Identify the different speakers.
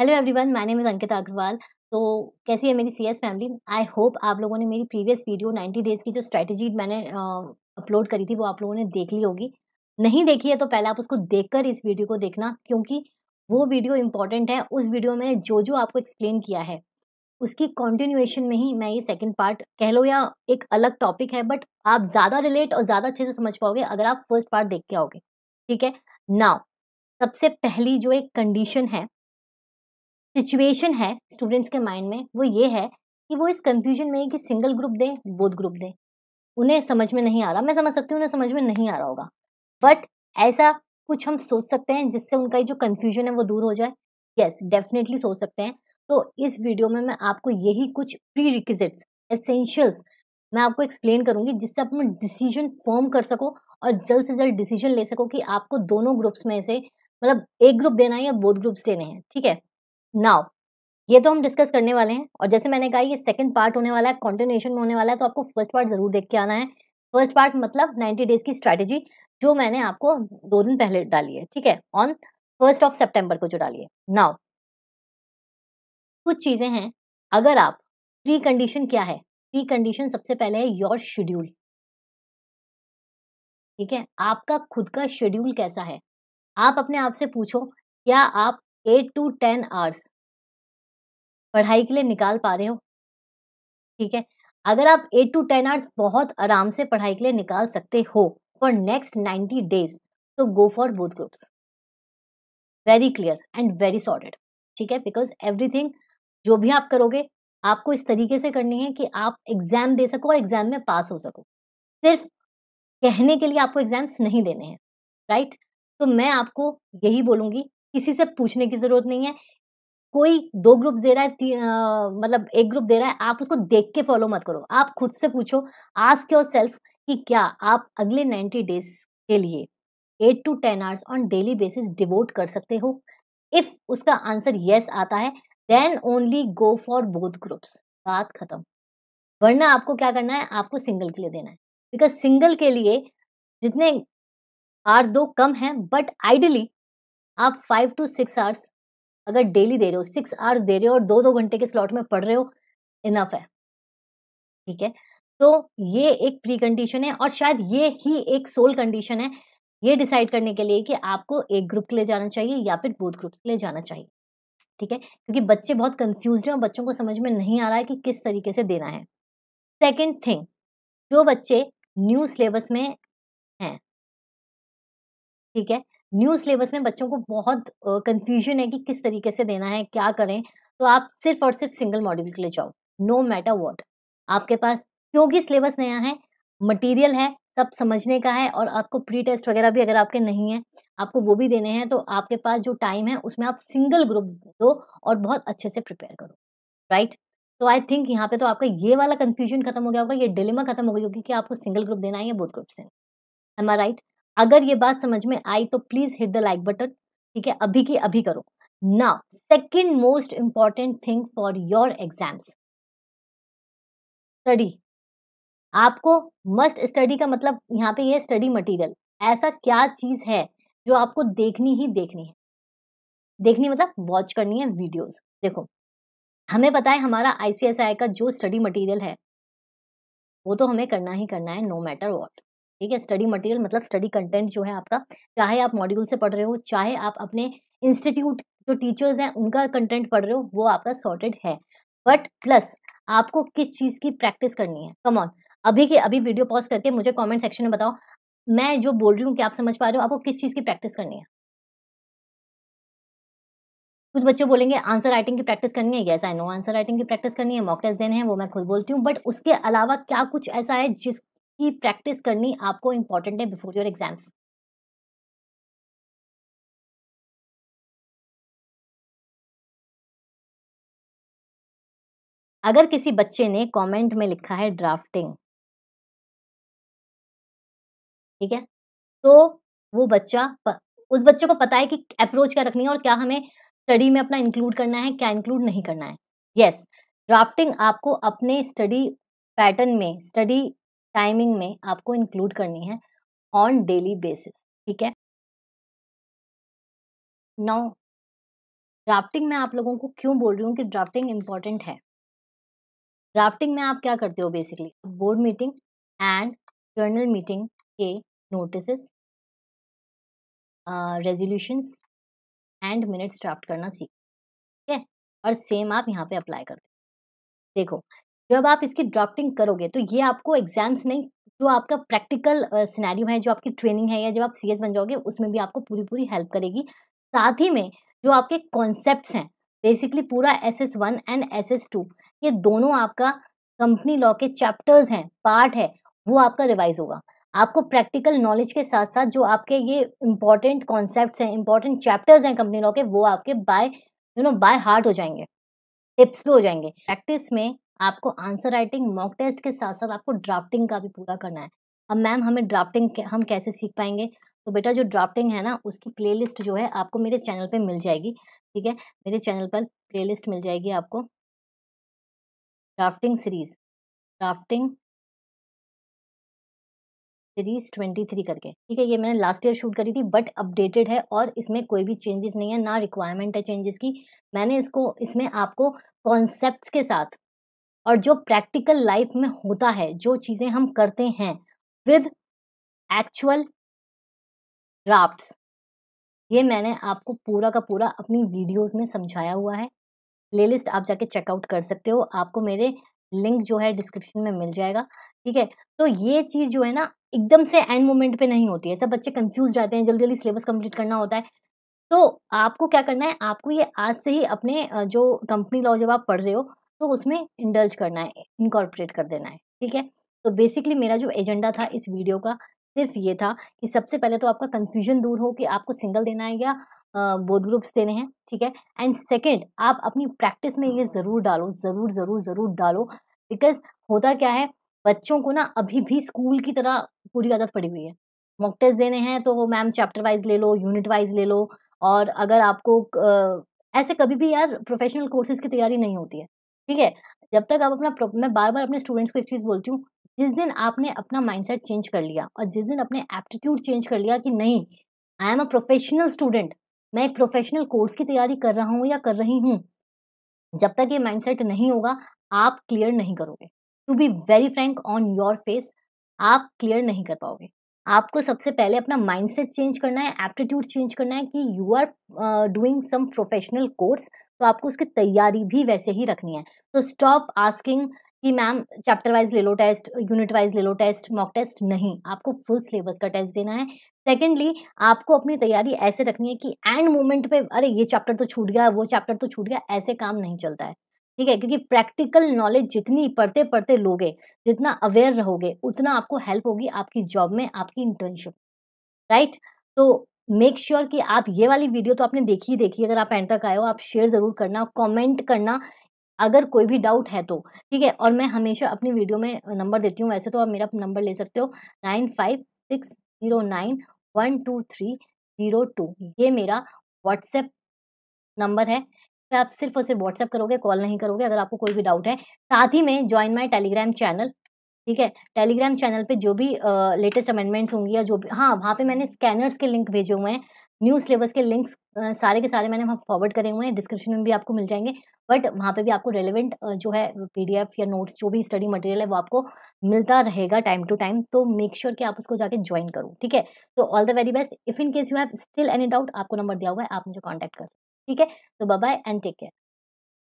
Speaker 1: hello everyone my name is Ankita Agarwal तो कैसी है मेरी सीएस फैमिली आई होप आप लोगों ने मेरी प्रीवियस वीडियो 90 डेज़ की जो स्ट्रैटेजी मैंने अपलोड करी थी वो आप लोगों ने देख ली होगी नहीं देखी है तो पहले आप उसको देखकर इस वीडियो को देखना क्योंकि वो वीडियो इंपॉर्टेंट है उस वीडियो में जो जो आपको एक्सप्लेन किया है उसकी कॉन्टिन्यूएशन में ही मैं ये सेकेंड पार्ट कह लो या एक अलग टॉपिक है बट आप ज़्यादा रिलेट और ज़्यादा अच्छे से समझ पाओगे अगर आप फर्स्ट पार्ट देख के आओगे ठीक है नाउ सबसे पहली जो एक कंडीशन है सिचुएशन है स्टूडेंट्स के माइंड में वो ये है कि वो इस कंफ्यूजन में कि सिंगल ग्रुप दें बोध ग्रुप दें उन्हें समझ में नहीं आ रहा मैं समझ सकती हूँ उन्हें समझ में नहीं आ रहा होगा बट ऐसा कुछ हम सोच सकते हैं जिससे उनका जो कन्फ्यूजन है वो दूर हो जाए यस डेफिनेटली सोच सकते हैं तो इस वीडियो में मैं आपको यही कुछ प्री रिक्विजिट्स एसेंशियल्स मैं आपको एक्सप्लेन करूंगी जिससे आप डिसीजन फॉर्म कर सको और जल्द से जल्द डिसीजन ले सको कि आपको दोनों ग्रुप्स में से मतलब एक ग्रुप देना है या बोथ ग्रुप्स देने हैं ठीक है नाउ ये तो हम डिस्कस करने वाले हैं और जैसे मैंने कहा ये सेकंड पार्ट होने वाला है कॉन्टिन्यूशन में होने वाला है तो आपको फर्स्ट पार्ट जरूर देख के आना है फर्स्ट पार्ट मतलब 90 डेज की स्ट्रैटेजी जो मैंने आपको दो दिन पहले डाली है ठीक है ऑन फर्स्ट ऑफ सेप्टेम्बर को जो डाली है नाउ कुछ चीज़ें हैं अगर आप प्री कंडीशन क्या है प्री कंडीशन सबसे पहले है योर शेड्यूल ठीक है आपका खुद का शेड्यूल कैसा है आप अपने आप से पूछो क्या आप एट टू टेन आवर्स पढ़ाई के लिए निकाल पा रहे हो ठीक है अगर आप एट टू टेन आवर्स बहुत आराम से पढ़ाई के लिए निकाल सकते हो फॉर नेक्स्ट नाइन्टी डेज तो go for both groups very clear and very sorted ठीक है बिकॉज एवरीथिंग जो भी आप करोगे आपको इस तरीके से करनी है कि आप एग्जाम दे सको और एग्जाम में पास हो सको सिर्फ कहने के लिए आपको एग्जाम्स नहीं देने हैं राइट तो मैं आपको यही बोलूंगी किसी से पूछने की जरूरत नहीं है कोई दो ग्रुप दे रहा है आ, मतलब एक ग्रुप दे रहा है आप उसको देख के फॉलो मत करो आप खुद से पूछो आस्क योर सेल्फ कि क्या आप अगले नाइन्टी डेज के लिए eight to ten hours on daily basis devote कर सकते हो इफ उसका आंसर येस आता है then only go for both groups बात खत्म वरना आपको क्या करना है आपको सिंगल के लिए देना है बिकॉज सिंगल के लिए जितने आर्स दो कम हैं बट आइडली आप फाइव टू सिक्स आवर्स अगर डेली दे रहे हो सिक्स आवर्स दे रहे हो और दो दो घंटे के स्लॉट में पढ़ रहे हो इनफ है ठीक है तो ये एक प्री कंडीशन है और शायद ये ही एक सोल कंडीशन है ये डिसाइड करने के लिए कि आपको एक ग्रुप के लिए जाना चाहिए या फिर बोथ ग्रुप के लिए जाना चाहिए ठीक है क्योंकि बच्चे बहुत कंफ्यूज हैं और बच्चों को समझ में नहीं आ रहा है कि किस तरीके से देना है सेकेंड थिंग जो बच्चे न्यू सिलेबस में हैं ठीक है न्यू सिलेबस में बच्चों को बहुत कंफ्यूजन uh, है कि किस तरीके से देना है क्या करें तो आप सिर्फ और सिर्फ सिंगल मॉड्यूल के लिए जाओ नो मैटर वॉट आपके पास क्योंकि सिलेबस नया है मटीरियल है सब समझने का है और आपको प्री टेस्ट वगैरह भी अगर आपके नहीं है आपको वो भी देने हैं तो आपके पास जो टाइम है उसमें आप सिंगल ग्रुप दो और बहुत अच्छे से प्रिपेयर करो राइट तो आई थिंक यहाँ पे तो आपका ये वाला कन्फ्यूजन खत्म हो गया होगा ये डिलेमा खत्म हो गई होगी कि आपको सिंगल ग्रुप देना है या बोथ ग्रुप से एम आई राइट अगर ये बात समझ में आई तो please hit the like button ठीक है अभी की अभी करो ना second most important thing for your exams study आपको मस्ट स्टडी का मतलब यहाँ पे ये स्टडी मटेरियल ऐसा क्या चीज है जो आपको देखनी ही देखनी है देखनी मतलब वॉच करनी है वीडियोस देखो हमें पता है हमारा आईसीएसआई का जो स्टडी मटेरियल है वो तो हमें करना ही करना है नो मैटर वॉट ठीक है स्टडी मटेरियल मतलब स्टडी कंटेंट जो है आपका चाहे आप मॉड्यूल से पढ़ रहे हो चाहे आप अपने इंस्टीट्यूट जो टीचर्स हैं उनका कंटेंट पढ़ रहे हो वो आपका सॉर्टेड है बट प्लस आपको किस चीज़ की प्रैक्टिस करनी है कम ऑन अभी के अभी वीडियो पॉज करके मुझे कमेंट सेक्शन में बताओ मैं जो बोल रही हूँ कि आप समझ पा रहे हो आपको किस चीज़ की प्रैक्टिस करनी है कुछ बच्चे बोलेंगे आंसर राइटिंग की प्रैक्टिस करनी है yes I know answer writing की प्रैक्टिस करनी है मॉक टेस्ट देने हैं वो मैं खुद बोलती हूँ बट उसके अलावा क्या कुछ ऐसा है जिस ही प्रैक्टिस करनी आपको इंपॉर्टेंट है बिफोर योर एग्जाम्स अगर किसी बच्चे ने कमेंट में लिखा है ड्राफ्टिंग ठीक है तो वो बच्चा प, उस बच्चे को पता है कि अप्रोच क्या रखनी है और क्या हमें स्टडी में अपना इंक्लूड करना है क्या इंक्लूड नहीं करना है यस yes, ड्राफ्टिंग आपको अपने स्टडी पैटर्न में स्टडी टाइमिंग में आपको इंक्लूड करनी है ऑन डेली बेसिस ठीक है नौ ड्राफ्टिंग में आप लोगों को क्यों बोल रही हूँ कि ड्राफ्टिंग इम्पॉर्टेंट है ड्राफ्टिंग में आप क्या करते हो basically board meeting and general meeting के notice resolutions and minutes draft करना सीख ठीक है और सेम आप यहाँ पे अप्लाई करते हो देखो जब आप इसकी ड्राफ्टिंग करोगे तो ये आपको एग्जाम्स नहीं जो आपका प्रैक्टिकल सिनेरियो है जो आपकी ट्रेनिंग है या जब आप सी बन जाओगे उसमें भी आपको पूरी पूरी हेल्प करेगी साथ ही में जो आपके कॉन्सेप्ट हैं बेसिकली पूरा S S one and S S two ये दोनों आपका कंपनी लॉ के चैप्टर्स हैं पार्ट है वो आपका रिवाइज होगा आपको प्रैक्टिकल नॉलेज के साथ साथ जो आपके ये इंपॉर्टेंट कॉन्सेप्ट हैं इंपॉर्टेंट चैप्टर्स हैं कंपनी लॉ के वो आपके by you know by heart हो जाएंगे टिप्स भी हो जाएंगे प्रैक्टिस में आपको आंसर राइटिंग मॉक टेस्ट के साथ साथ आपको ड्राफ्टिंग का भी पूरा करना है अब मैम हमें ड्राफ्टिंग हम कैसे सीख पाएंगे तो बेटा जो ड्राफ्टिंग है ना उसकी प्लेलिस्ट जो है आपको मेरे चैनल पे मिल जाएगी ठीक है मेरे चैनल पर प्लेलिस्ट मिल जाएगी आपको drafting series drafting series twenty three करके ठीक है ये मैंने लास्ट ईयर शूट करी थी बट अपडेटेड है और इसमें कोई भी चेंजेस नहीं है ना रिक्वायरमेंट है चेंजेस की मैंने इसको इसमें आपको कॉन्सेप्ट के साथ और जो प्रैक्टिकल लाइफ में होता है जो चीज़ें हम करते हैं विद एक्चुअल ड्राफ्ट ये मैंने आपको पूरा का पूरा अपनी वीडियोस में समझाया हुआ है प्लेलिस्ट आप जाके चेकआउट कर सकते हो आपको मेरे लिंक जो है डिस्क्रिप्शन में मिल जाएगा ठीक है तो ये चीज़ जो है ना एकदम से एंड मोमेंट पे नहीं होती है सब बच्चे कंफ्यूज रहते हैं जल्दी जल्दी सिलेबस कंप्लीट करना होता है तो आपको क्या करना है आपको ये आज से ही अपने जो कंपनी लॉ जब आप पढ़ रहे हो तो उसमें इंडल्ज करना है इनकॉर्पोरेट कर देना है ठीक है तो बेसिकली मेरा जो एजेंडा था इस वीडियो का सिर्फ ये था कि सबसे पहले तो आपका कन्फ्यूजन दूर हो कि आपको सिंगल देना है या बोध ग्रुप्स देने हैं ठीक है एंड सेकेंड आप अपनी प्रैक्टिस में ये ज़रूर डालो ज़रूर ज़रूर ज़रूर डालो बिकॉज होता क्या है बच्चों को ना अभी भी स्कूल की तरह पूरी आदत पड़ी हुई है मॉक टेस्ट देने हैं तो मैम चैप्टर वाइज ले लो यूनिट वाइज ले लो और अगर आपको ऐसे कभी भी यार प्रोफेशनल कोर्सेज की तैयारी नहीं होती है ठीक है जब तक आप अपना मैं बार बार अपने स्टूडेंट्स को एक चीज़ बोलती हूँ जिस दिन आपने अपना माइंडसेट चेंज कर लिया और जिस दिन अपने एप्टीट्यूड चेंज कर लिया कि नहीं I am a professional student मैं एक प्रोफेशनल कोर्स की तैयारी कर रहा हूँ या कर रही हूँ जब तक ये माइंडसेट नहीं होगा आप क्लियर नहीं करोगे to be very frank on your face आप क्लियर नहीं कर पाओगे आपको सबसे पहले अपना माइंडसेट चेंज करना है एप्टीट्यूड चेंज करना है कि you are doing some professional course तो आपको उसकी तैयारी भी वैसे ही रखनी है तो स्टॉप आस्किंग कि मैम चैप्टर वाइज ले लो टेस्ट यूनिट वाइज ले लो टेस्ट मॉक टेस्ट नहीं आपको फुल सिलेबस का टेस्ट देना है सेकेंडली आपको अपनी तैयारी ऐसे रखनी है कि एंड मोमेंट पे अरे ये चैप्टर तो छूट गया वो चैप्टर तो छूट गया ऐसे काम नहीं चलता है ठीक है क्योंकि प्रैक्टिकल नॉलेज जितनी पढ़ते पढ़ते लोगे जितना अवेयर रहोगे उतना आपको हेल्प होगी आपकी जॉब में आपकी इंटर्नशिप राइट तो मेक श्योर sure कि आप ये वाली वीडियो तो आपने देखी ही देखी अगर आप एंड तक आए हो आप शेयर ज़रूर करना कमेंट करना अगर कोई भी डाउट है तो ठीक है और मैं हमेशा अपनी वीडियो में नंबर देती हूँ वैसे तो आप मेरा नंबर ले सकते हो nine five six zero nine one two three zero two ये मेरा व्हाट्सएप नंबर है आप सिर्फ और सिर्फ व्हाट्सएप करोगे कॉल नहीं करोगे अगर आपको कोई भी डाउट है साथ ही में ज्वाइन माई टेलीग्राम चैनल ठीक है टेलीग्राम चैनल पे जो भी लेटेस्ट अमेंडमेंट्स होंगी या जो भी हाँ वहाँ पे मैंने स्कैनर्स के लिंक भेजे हुए हैं न्यू सिलेबस के लिंक्स सारे के सारे मैंने वहाँ फॉरवर्ड करे हुए हैं डिस्क्रिप्शन में भी आपको मिल जाएंगे बट वहाँ पे भी आपको रेलिवेंट जो है पीडीएफ या नोट्स जो भी स्टडी मटेरियल है वो आपको मिलता रहेगा टाइम टू टाइम तो मेक श्योर sure कि आप उसको जाके ज्वाइन करो ठीक है तो all the very best if in case you have still any doubt आपको नंबर दिया हुआ है आप मुझे कॉन्टैक्ट कर सकते ठीक है तो बाय एंड टेक केयर